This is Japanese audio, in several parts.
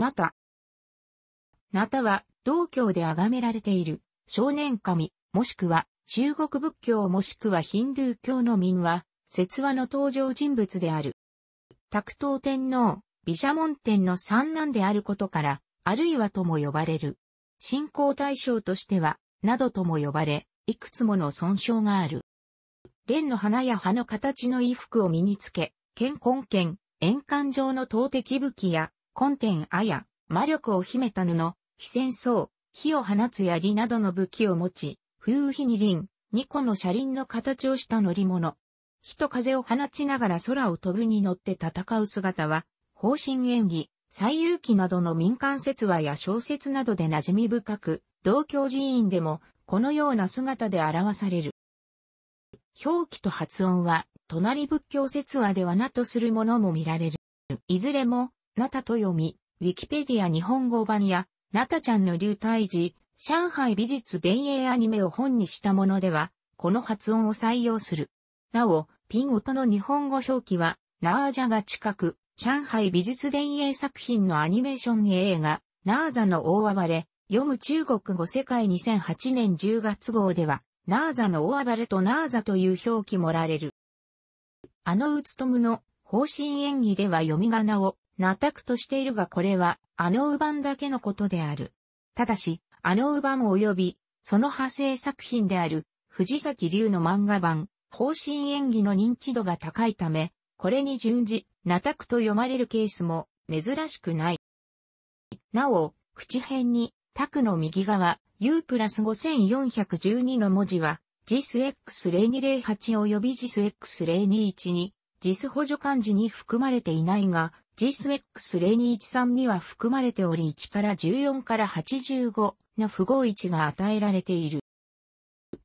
また。なたは、道教で崇められている、少年神、もしくは、中国仏教もしくはヒンドゥー教の民は、説話の登場人物である。卓東天皇、毘沙門天の三男であることから、あるいはとも呼ばれる。信仰対象としては、などとも呼ばれ、いくつもの損傷がある。蓮の花や葉の形の衣服を身につけ、健根剣、円環状の投擲武器や根天あや魔力を秘めた布、非戦争、火を放つ槍などの武器を持ち、風火に輪、二個の車輪の形をした乗り物。火と風を放ちながら空を飛ぶに乗って戦う姿は、方針演技、最有機などの民間説話や小説などで馴染み深く、同教寺院でも、このような姿で表される。表記と発音は、隣仏教説話ではなとするものも見られる。いずれも、なたと読み、ウィキペディア日本語版や、なたちゃんの流体時、上海美術伝営アニメを本にしたものでは、この発音を採用する。なお、ピン音の日本語表記は、ナージャが近く、上海美術伝営作品のアニメーション映画、ナーザの大暴れ、読む中国語世界2008年10月号では、ナーザの大暴れとナーザという表記もられる。あのうつとむの方針演技では読み仮名をナタクとしているがこれは、アノウ版だけのことである。ただし、アノウ版及び、その派生作品である、藤崎龍の漫画版、方針演技の認知度が高いため、これに順次、ナタクと読まれるケースも、珍しくない。なお、口辺に、タクの右側、U プラス5412の文字は、ジス X0208 及びジス X021 に、ジス補助漢字に含まれていないが、GSX 0213には含まれており1から14から85の符号1が与えられている。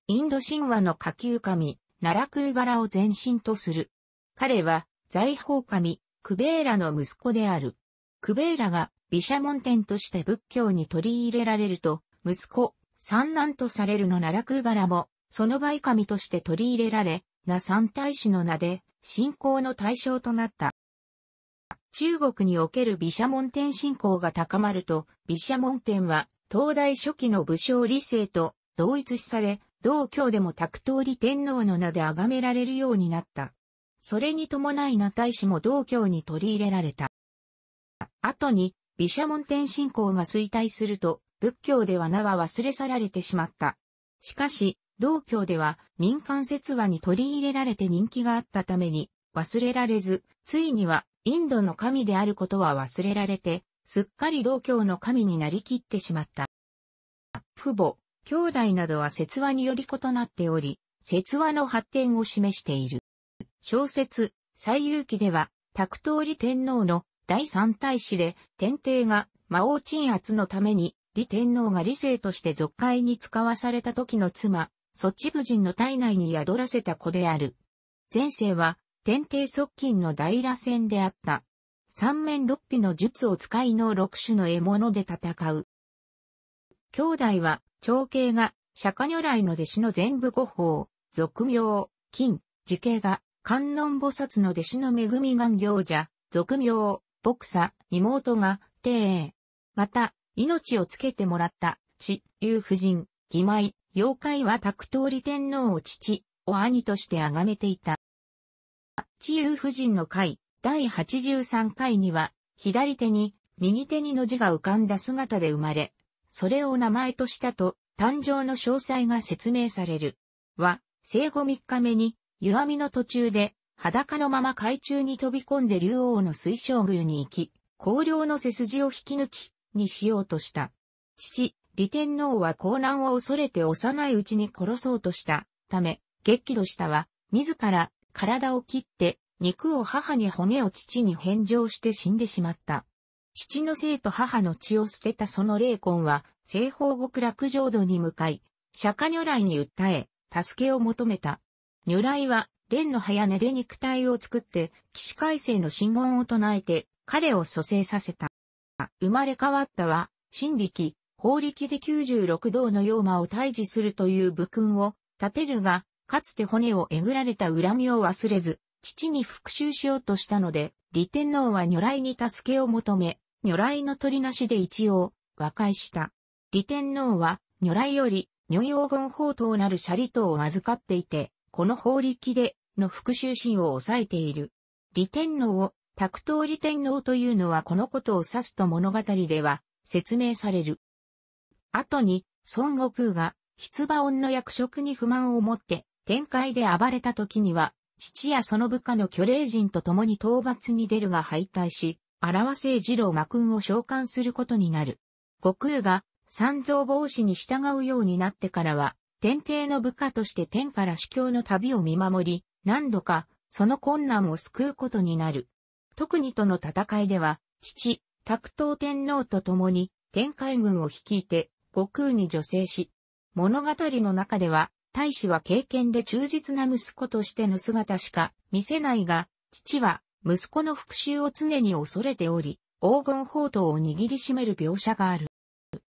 インド神話の下級神、ナラクーバラを前身とする。彼は財宝神、クベーラの息子である。クベーラが毘沙門天として仏教に取り入れられると、息子、三男とされるのナラクーバラも、その倍神として取り入れられ、な三大使の名で、信仰の対象となった。中国における毘沙門天信仰が高まると、毘沙門天は、東大初期の武将理性と同一視され、道教でも卓通理天皇の名で崇められるようになった。それに伴いな大使も道教に取り入れられた。後に、毘沙門天信仰が衰退すると、仏教では名は忘れ去られてしまった。しかし、道教では民間説話に取り入れられて人気があったために、忘れられず、ついにはインドの神であることは忘れられて、すっかり道教の神になりきってしまった。父母、兄弟などは説話により異なっており、説話の発展を示している。小説、最遊記では、タクトーリ天皇の第三大使で、天帝が魔王鎮圧のために、李天皇が理性として俗界に使わされた時の妻、ソチ夫人の体内に宿らせた子である。前世は、天帝側近の大羅戦であった。三面六臂の術を使いの六種の獲物で戦う。兄弟は、長兄が、釈迦如来の弟子の全部五法、俗名、金、時系が、観音菩薩の弟子の恵み願行者、俗名、牧者、妹が、帝また、命をつけてもらった、地、竜夫人、義妹、妖怪は卓刀利天皇を父、お兄として崇めていた。地癒夫人の会第83回には、左手に、右手にの字が浮かんだ姿で生まれ、それを名前としたと、誕生の詳細が説明される。は、生後3日目に、歪みの途中で、裸のまま海中に飛び込んで竜王の水晶宮に行き、高陵の背筋を引き抜き、にしようとした。父、李天皇は江南を恐れて幼いうちに殺そうとした、ため、激怒したは、自ら、体を切って、肉を母に骨を父に返上して死んでしまった。父の生と母の血を捨てたその霊魂は、西方極楽浄土に向かい、釈迦如来に訴え、助けを求めた。如来は、蓮の早根で肉体を作って、騎士改正の神言を唱えて、彼を蘇生させた。生まれ変わったは、神力、法力で96道の妖魔を退治するという武勲を立てるが、かつて骨をえぐられた恨みを忘れず、父に復讐しようとしたので、李天皇は如来に助けを求め、如来の取りなしで一応、和解した。李天皇は、如来より、如用本法となるシャリを預かっていて、この法力で、の復讐心を抑えている。李天皇を、卓刀李天皇というのはこのことを指すと物語では、説明される。後に、孫悟空が、筆馬音の役職に不満を持って、展開で暴れた時には、父やその部下の巨霊人と共に討伐に出るが敗退し、荒和聖二郎魔君を召喚することになる。悟空が三蔵帽子に従うようになってからは、天帝の部下として天から主教の旅を見守り、何度かその困難を救うことになる。特にとの戦いでは、父、卓東天皇と共に天海軍を率いて悟空に助成し、物語の中では大使は経験で忠実な息子としての姿しか見せないが、父は息子の復讐を常に恐れており、黄金宝刀を握りしめる描写がある。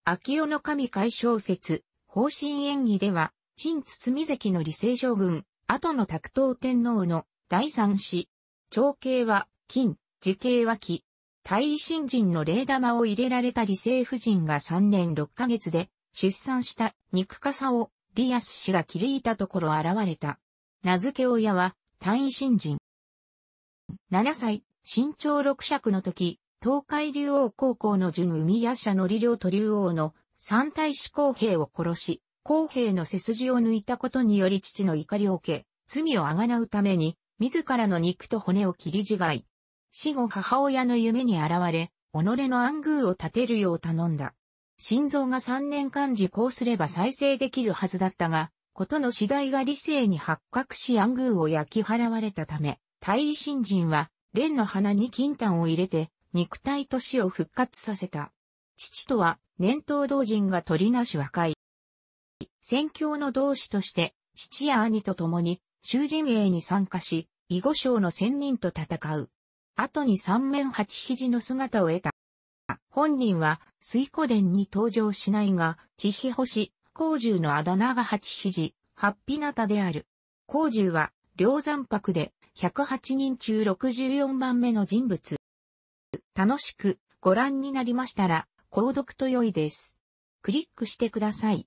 秋代の神解消説、方針演技では、陳包関の理性将軍、後の卓刀天皇の第三子。長兄は金、時系は木。大新人の霊玉を入れられた理性夫人が3年6ヶ月で出産した肉笠をリアス氏が切り入たところ現れた。名付け親は、単位新人。7歳、身長6尺の時、東海竜王高校の準海夜叉の李良と竜王の三大志公平を殺し、公平の背筋を抜いたことにより父の怒りを受け、罪をあがなうために、自らの肉と骨を切り自害。死後母親の夢に現れ、己の暗宮を立てるよう頼んだ。心臓が3年間受講すれば再生できるはずだったが、ことの次第が理性に発覚し暗宮を焼き払われたため、大異新人は、蓮の花に金丹を入れて、肉体と死を復活させた。父とは、年頭同人が取りなし和解。宣教の同志として、父や兄と共に、囚人営に参加し、囲碁将の仙人と戦う。後に三面八肘の姿を得た。本人は水湖伝に登場しないが、千日星、光獣のあだ名が八肘、八日タである。光獣は、梁山泊で、108人中64番目の人物。楽しくご覧になりましたら、購読と良いです。クリックしてください。